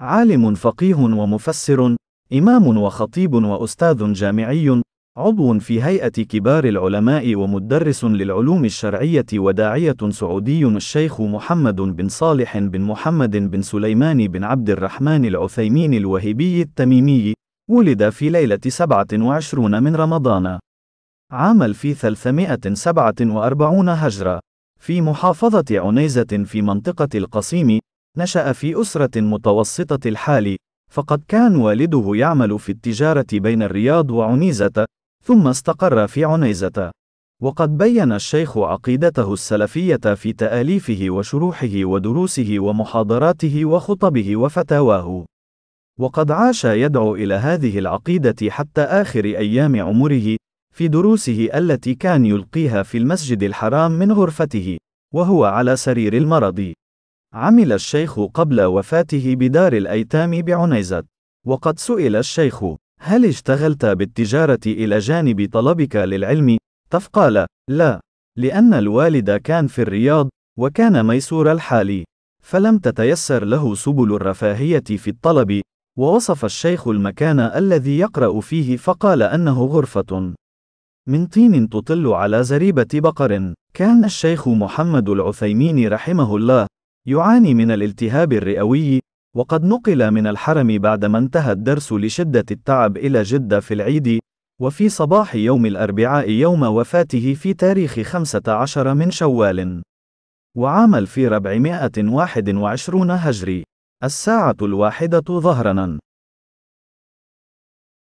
عالم فقيه ومفسر إمام وخطيب وأستاذ جامعي عضو في هيئة كبار العلماء ومدرس للعلوم الشرعية وداعية سعودي الشيخ محمد بن صالح بن محمد بن سليمان بن عبد الرحمن العثيمين الوهيبي التميمي ولد في ليلة 27 من رمضان عام الفي 347 هجرة في محافظة عنيزة في منطقة القصيم نشأ في أسرة متوسطة الحال، فقد كان والده يعمل في التجارة بين الرياض وعنيزة، ثم استقر في عنيزة. وقد بين الشيخ عقيدته السلفية في تآليفه وشروحه ودروسه ومحاضراته وخطبه وفتاواه. وقد عاش يدعو إلى هذه العقيدة حتى آخر أيام عمره، في دروسه التي كان يلقيها في المسجد الحرام من غرفته، وهو على سرير المرض. عمل الشيخ قبل وفاته بدار الأيتام بعنيزة. وقد سئل الشيخ: هل اشتغلت بالتجارة إلى جانب طلبك للعلم؟ قال: لا، لأن الوالد كان في الرياض، وكان ميسور الحال، فلم تتيسر له سبل الرفاهية في الطلب، ووصف الشيخ المكان الذي يقرأ فيه فقال أنه غرفة من طين تطل على زريبة بقر. كان الشيخ محمد العثيمين رحمه الله يعاني من الالتهاب الرئوي وقد نقل من الحرم بعدما انتهى الدرس لشدة التعب إلى جدة في العيد وفي صباح يوم الأربعاء يوم وفاته في تاريخ 15 من شوال وعام في 421 هجري الساعة الواحدة ظهرنا